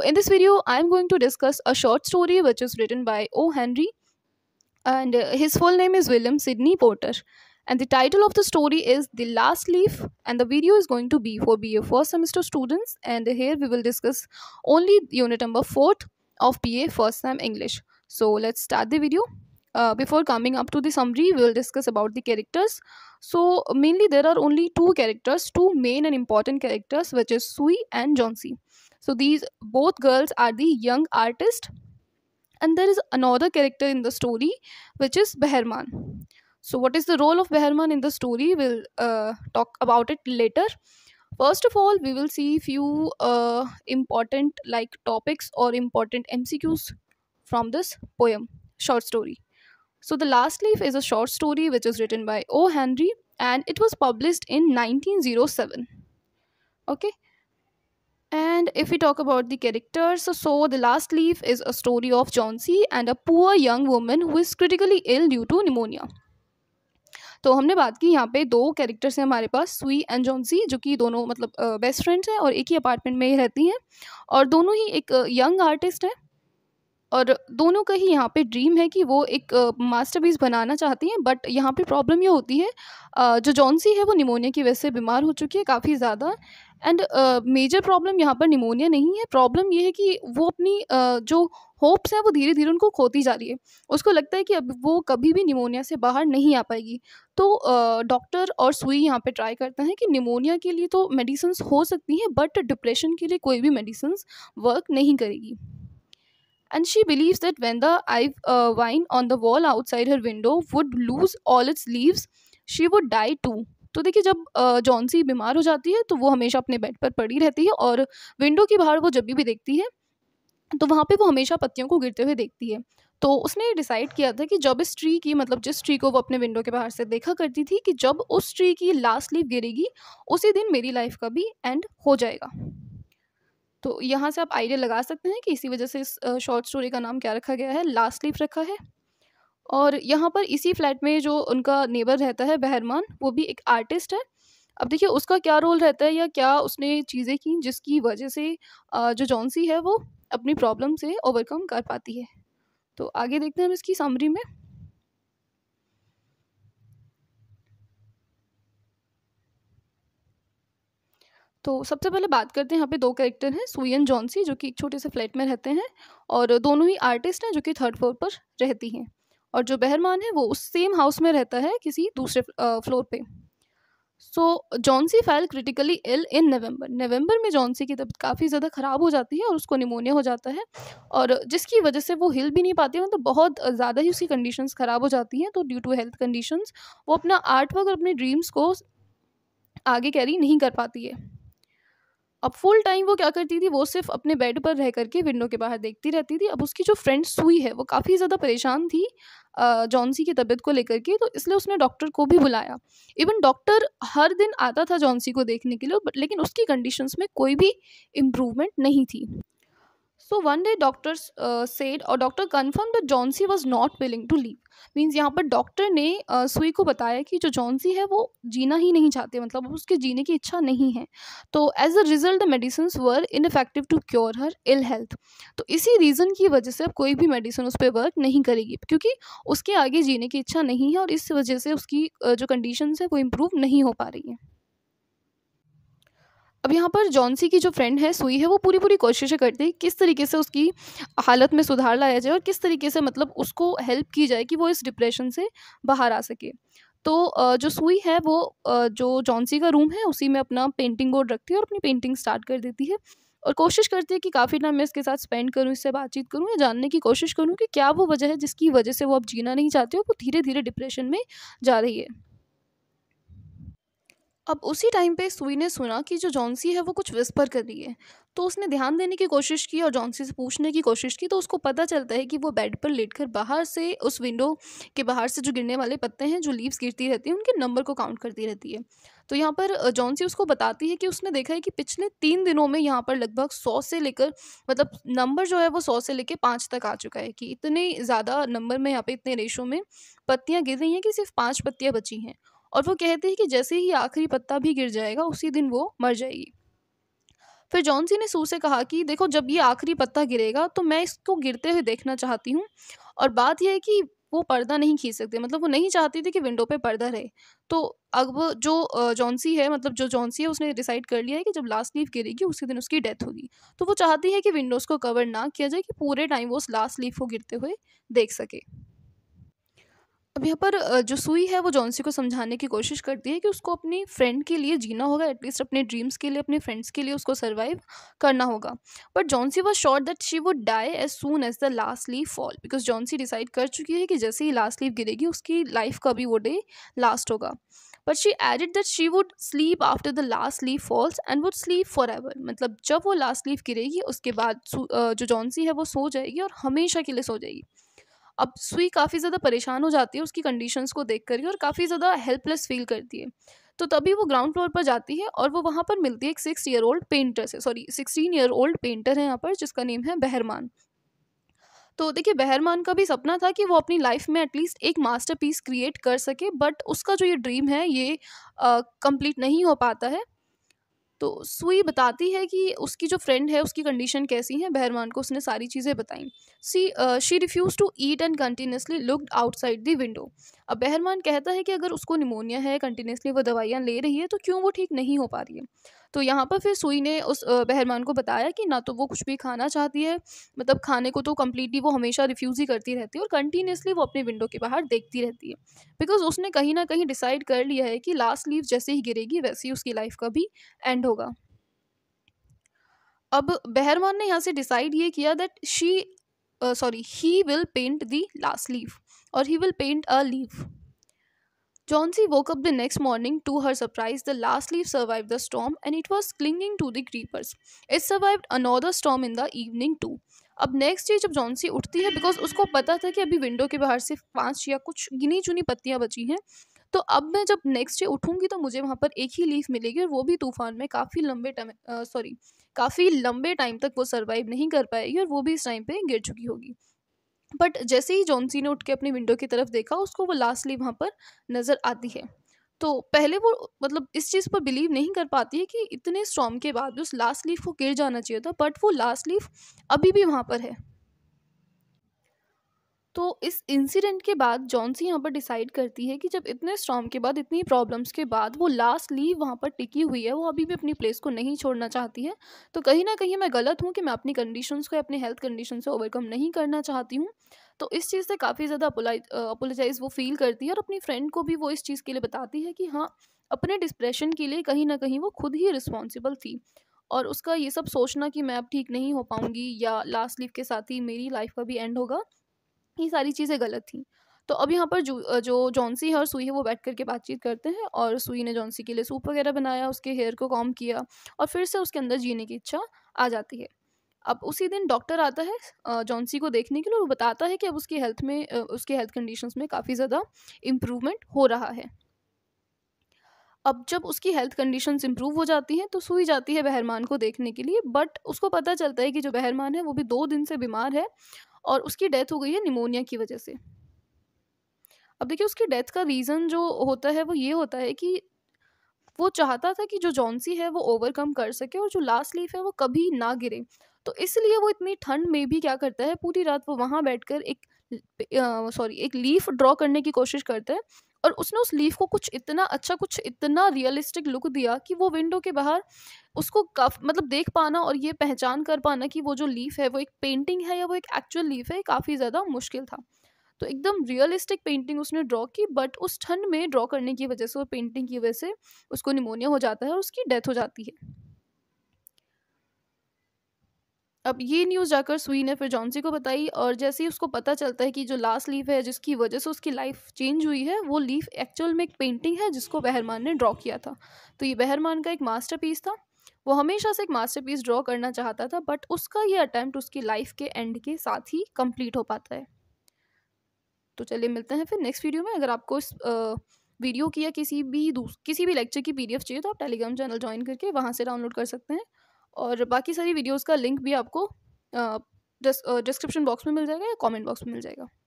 So in this video, I'm going to discuss a short story which is written by O. Henry and uh, his full name is William Sidney Porter. And the title of the story is The Last Leaf and the video is going to be for BA first semester students and here we will discuss only unit number 4th of BA first sem English. So let's start the video. Uh, before coming up to the summary we will discuss about the characters so mainly there are only two characters two main and important characters which is sui and johnsy so these both girls are the young artist and there is another character in the story which is beherman so what is the role of beherman in the story we'll uh, talk about it later first of all we will see few uh, important like topics or important mcqs from this poem short story so the last leaf is a short story which is written by o henry and it was published in 1907 okay And if we talk about the characters, so The Last Leaf is a story of Chauncey and a poor young woman who is critically ill due to pneumonia. तो हमने बात की यहाँ पे दो characters हैं हमारे पास सुई एंड जॉन्सी जो कि दोनों मतलब बेस्ट फ्रेंड्स हैं और एक ही अपार्टमेंट में ही रहती हैं और दोनों ही एक यंग आर्टिस्ट हैं और दोनों का ही यहाँ पे ड्रीम है कि वो एक मास्टरपीस बनाना चाहती हैं बट यहाँ पे प्रॉब्लम ये होती है जो जॉन्सी है वो निमोनिया की वजह से बीमार हो चुकी है काफ़ी ज़्यादा एंड मेजर प्रॉब्लम यहाँ पर निमोनिया नहीं है प्रॉब्लम ये है कि वो अपनी uh, जो होप्स हैं वो धीरे धीरे उनको खोती जा रही है उसको लगता है कि अब वो कभी भी निमोनिया से बाहर नहीं आ पाएगी तो डॉक्टर uh, और सुई यहाँ पे ट्राई करते हैं कि निमोनिया के लिए तो मेडिसिन हो सकती हैं बट डिप्रेशन के लिए कोई भी मेडिसिन वर्क नहीं करेगी and she believe that when the ivy vine on the wall outside her window would lose all its leaves she would die too तो देखिए जब जॉन्सी बीमार हो जाती है तो वो हमेशा अपने बेड पर पड़ी रहती है और विंडो की बाहर वो जब भी देखती है तो वहाँ पे वो हमेशा पत्तियों को गिरते हुए देखती है तो उसने डिसाइड किया था कि जब इस ट्री की मतलब जिस ट्री को वो अपने विंडो के बाहर से देखा करती थी कि जब उस ट्री की लास्ट लीफ गिरेगी उसी दिन मेरी लाइफ का भी एंड हो जाएगा तो यहाँ से आप आइडिया लगा सकते हैं कि इसी वजह से इस शॉर्ट स्टोरी का नाम क्या रखा गया है लास्ट लीव रखा है और यहाँ पर इसी फ्लैट में जो उनका नेबर रहता है बहरमान वो भी एक आर्टिस्ट है अब देखिए उसका क्या रोल रहता है या क्या उसने चीज़ें की जिसकी वजह से जो जॉन्सी है वो अपनी प्रॉब्लम से ओवरकम कर पाती है तो आगे देखते हैं हम इसकी सामरी में तो सबसे पहले बात करते हैं यहाँ पे दो कैरेक्टर हैं सुयन जॉनसी जो कि एक छोटे से फ्लैट में रहते हैं और दोनों ही आर्टिस्ट हैं जो कि थर्ड फ्लोर पर रहती हैं और जो बहरमान है वो उस सेम हाउस में रहता है किसी दूसरे फ्लोर पे सो जॉन्सी फैल क्रिटिकली इल इन नवंबर नवंबर में जॉन्सी की तबीयत काफ़ी ज़्यादा ख़राब हो जाती है और उसको निमोनिया हो जाता है और जिसकी वजह से वो हिल भी नहीं पाती मतलब तो बहुत ज़्यादा ही उसकी कंडीशंस ख़राब हो जाती हैं तो ड्यू टू हेल्थ कंडीशंस वो अपना आर्ट वर्क और अपने ड्रीम्स को आगे कैरी नहीं कर पाती है अब फुल टाइम वो क्या करती थी वो सिर्फ अपने बेड पर रह करके विंडो के बाहर देखती रहती थी अब उसकी जो फ्रेंड सुई है वो काफ़ी ज़्यादा परेशान थी जॉन्सी की तबीयत को लेकर के तो इसलिए उसने डॉक्टर को भी बुलाया इवन डॉक्टर हर दिन आता था जॉन्सी को देखने के लिए बट लेकिन उसकी कंडीशंस में कोई भी इम्प्रूवमेंट नहीं थी so one day doctor said और doctor confirm the Johnsy was not willing to leave means यहाँ पर डॉक्टर ने uh, सुई को बताया कि जो जॉन्सी है वो जीना ही नहीं चाहते मतलब उसके जीने की इच्छा नहीं है तो as a result the medicine were ineffective to cure her ill health तो इसी रीज़न की वजह से अब कोई भी मेडिसिन उस पर वर्क नहीं करेगी क्योंकि उसके आगे जीने की इच्छा नहीं है और इस वजह से उसकी uh, जो कंडीशन है वो इम्प्रूव नहीं हो पा रही है अब यहाँ पर जॉनसी की जो फ्रेंड है सुई है वो पूरी पूरी कोशिशें करती है किस तरीके से उसकी हालत में सुधार लाया जाए और किस तरीके से मतलब उसको हेल्प की जाए कि वो इस डिप्रेशन से बाहर आ सके तो जो सुई है वो जो जॉनसी का रूम है उसी में अपना पेंटिंग बोर्ड रखती है और अपनी पेंटिंग स्टार्ट कर देती है और कोशिश करती है कि काफ़ी टाइम मैं इसके साथ स्पेंड करूँ इससे बातचीत करूँ या जानने की कोशिश करूँ कि क्या वो वजह है जिसकी वजह से वो अब जीना नहीं चाहती और वो धीरे धीरे डिप्रेशन में जा रही है अब उसी टाइम पे सुई ने सुना कि जो जॉन्सी है वो कुछ विस्पर कर रही है तो उसने ध्यान देने की कोशिश की और जॉन्सी से पूछने की कोशिश की तो उसको पता चलता है कि वो बेड पर लेटकर बाहर से उस विंडो के बाहर से जो गिरने वाले पत्ते हैं जो लीव्स गिरती रहती हैं उनके नंबर को काउंट करती रहती है तो यहाँ पर जॉन्सी उसको बताती है कि उसने देखा है कि पिछले तीन दिनों में यहाँ पर लगभग सौ से लेकर मतलब नंबर जो है वो सौ से लेकर पाँच तक आ चुका है कि इतने ज़्यादा नंबर में यहाँ पे इतने रेशों में पत्तियाँ गिर रही हैं कि सिर्फ पाँच पत्तियाँ बची हैं और वो कहते हैं कि जैसे ही आखिरी पत्ता भी गिर जाएगा उसी दिन वो मर जाएगी फिर जॉनसी ने सू से कहा कि देखो जब ये आखिरी पत्ता गिरेगा तो मैं इसको गिरते हुए देखना चाहती हूँ और बात यह है कि वो पर्दा नहीं खींच सकते मतलब वो नहीं चाहती थी कि विंडो पे पर्दा रहे तो अब जो जॉनसी है मतलब जो जॉनसी है उसने डिसाइड कर लिया है कि जब लास्ट लीफ गिरेगी उसी दिन उसकी डेथ होगी तो वो चाहती है कि विंडोज़ को कवर ना किया जाए कि पूरे टाइम वो उस लास्ट लीफ को गिरते हुए देख सके अब यहाँ पर जो सुई है वो जॉन्सी को समझाने की कोशिश करती है कि उसको अपनी फ्रेंड के लिए जीना होगा एटलीस्ट अपने ड्रीम्स के लिए अपने फ्रेंड्स के लिए उसको सर्वाइव करना होगा but Johnsy was sure that she would die as soon as the last leave fall because Johnsy decide कर चुकी है कि जैसे ही लास्ट लीव गिरेगी उसकी लाइफ का भी वो डे लास्ट होगा but she added that she would sleep after the last leave falls and would sleep forever मतलब जब वो लास्ट लीव गिरेगी उसके बाद जो जॉन्सी है वो सो जाएगी और हमेशा के लिए सो जाएगी अब सुई काफ़ी ज़्यादा परेशान हो जाती है उसकी कंडीशंस को देख करके और काफ़ी ज़्यादा हेल्पलेस फील करती है तो तभी वो ग्राउंड फ्लोर पर जाती है और वो वहाँ पर मिलती है एक सिक्स ईयर ओल्ड पेंटर से sorry sixteen year old painter है यहाँ पर जिसका नेम है बहरमान तो देखिए बहरमान का भी सपना था कि वो अपनी लाइफ में एटलीस्ट एक मास्टरपीस क्रिएट कर सके बट उसका जो ये ड्रीम है ये कंप्लीट नहीं हो पाता है तो सुई बताती है कि उसकी जो फ्रेंड है उसकी कंडीशन कैसी है बहरवान को उसने सारी चीज़ें बताई सी she refuse to eat and continuously looked outside the window अब बहरमान कहता है कि अगर उसको निमोनिया है कंटिन्यूसली वो दवाइयाँ ले रही है तो क्यों वो ठीक नहीं हो पा रही है तो यहाँ पर फिर सुई ने उस बहरमान को बताया कि ना तो वो कुछ भी खाना चाहती है मतलब खाने को तो कम्प्लीटली वो हमेशा रिफ्यूज़ ही करती रहती है और कंटिन्यूसली वो अपने विंडो के बाहर देखती रहती है बिकॉज उसने कहीं ना कहीं डिसाइड कर लिया है कि लास्ट लीव जैसे ही गिरेगी वैसे ही उसकी लाइफ का भी एंड होगा अब बहरमान ने यहाँ से डिसाइड ये किया that she sorry he will paint the last leave और he will paint a leave Johnsy woke up the next morning to her surprise the last leave survive the storm and it was clinging to the creepers it survive another storm in the evening too अब next day जब Johnsy उठती है because उसको पता था कि अभी window के बाहर सिर्फ पाँच या कुछ गिनी चुनी पत्तियाँ बची हैं तो अब मैं जब नेक्स्ट डे उठूँगी तो मुझे वहाँ पर एक ही लीफ मिलेगी और वो भी तूफान में काफ़ी लंबे टाइम सॉरी काफ़ी लंबे टाइम तक वो सर्वाइव नहीं कर पाएगी और वो भी इस टाइम पर गिर चुकी होगी बट जैसे ही जॉनसी ने उठ के अपनी विंडो की तरफ देखा उसको वो लास्टली वहाँ पर नज़र आती है तो पहले वो मतलब इस चीज़ पर बिलीव नहीं कर पाती है कि इतने स्ट्रॉम के बाद उस लास्ट लीफ को गिर जाना चाहिए था बट वो लास्ट लीफ अभी भी वहाँ पर है तो इस इंसिडेंट के बाद जॉनसी यहाँ पर डिसाइड करती है कि जब इतने स्ट्रॉम के बाद इतनी प्रॉब्लम्स के बाद वो लास्ट लीव वहाँ पर टिकी हुई है वो अभी भी अपनी प्लेस को नहीं छोड़ना चाहती है तो कहीं ना कहीं मैं गलत हूँ कि मैं अपनी कंडीशंस को अपने हेल्थ कंडीशन से ओवरकम नहीं करना चाहती हूँ तो इस चीज़ से काफ़ी ज़्यादा अपोलोजाइज वो फील करती है और अपनी फ्रेंड को भी वो इस चीज़ के लिए बताती है कि हाँ अपने डिस्प्रेशन के लिए कहीं ना कहीं वो खुद ही रिस्पॉन्सिबल थी और उसका ये सब सोचना कि मैं अब ठीक नहीं हो पाऊँगी या लास्ट लीव के साथ ही मेरी लाइफ का भी एंड होगा ये सारी चीज़ें गलत थी तो अब यहाँ पर जो जो जॉन्सी है और सुई है वो बैठ करके बातचीत करते हैं और सुई ने जॉन्सी के लिए सूप वगैरह बनाया उसके हेयर को कॉम किया और फिर से उसके अंदर जीने की इच्छा आ जाती है अब उसी दिन डॉक्टर आता है जॉन्सी को देखने के लिए और बताता है कि अब उसकी हेल्थ में उसके हेल्थ कंडीशंस में काफ़ी ज़्यादा इम्प्रूवमेंट हो रहा है अब जब उसकी हेल्थ कंडीशंस इम्प्रूव हो जाती हैं तो सुई जाती है बहरमान को देखने के लिए बट उसको पता चलता है कि जो बहरमान है वो भी दो दिन से बीमार है और उसकी डेथ हो गई है निमोनिया की वजह से अब देखिए उसकी डेथ का रीज़न जो होता है वो ये होता है कि वो चाहता था कि जो जॉन्सी है वो ओवरकम कर सके और जो लास्ट लीफ है वो कभी ना गिरे तो इसलिए वो इतनी ठंड में भी क्या करता है पूरी रात वो वहाँ बैठकर एक सॉरी एक लीफ ड्रॉ करने की कोशिश करता है और उसने उस लीफ को कुछ इतना अच्छा कुछ इतना रियलिस्टिक लुक दिया कि वो विंडो के बाहर उसको काफ मतलब देख पाना और ये पहचान कर पाना कि वो जो लीफ है वो एक पेंटिंग है या वो एक एक्चुअल लीफ है काफ़ी ज़्यादा मुश्किल था तो एकदम रियलिस्टिक पेंटिंग उसने ड्रॉ की बट उस ठंड में ड्रॉ करने की वजह से और पेंटिंग की वजह से उसको निमोनिया हो जाता है और उसकी डेथ हो जाती है अब ये न्यूज़ जाकर सुई ने फिर जॉन्सी को बताई और जैसे ही उसको पता चलता है कि जो लास्ट लीफ है जिसकी वजह से उसकी लाइफ चेंज हुई है वो लीफ एक्चुअल में एक पेंटिंग है जिसको बहरमान ने ड्रॉ किया था तो ये बहरमान का एक मास्टर था वो हमेशा से एक मास्टर पीस करना चाहता था बट उसका ये अटैम्प्ट उसकी लाइफ के एंड के साथ ही कम्प्लीट हो पाता है तो चलिए मिलते हैं फिर नेक्स्ट वीडियो में अगर आपको इस वीडियो की या किसी भी किसी भी लेक्चर की पीडीएफ चाहिए तो आप टेलीग्राम चैनल ज्वाइन करके वहाँ से डाउनलोड कर सकते हैं और बाकी सारी वीडियोज़ का लिंक भी आपको डिस्क्रिप्शन बॉक्स में मिल जाएगा या कॉमेंट बॉक्स में मिल जाएगा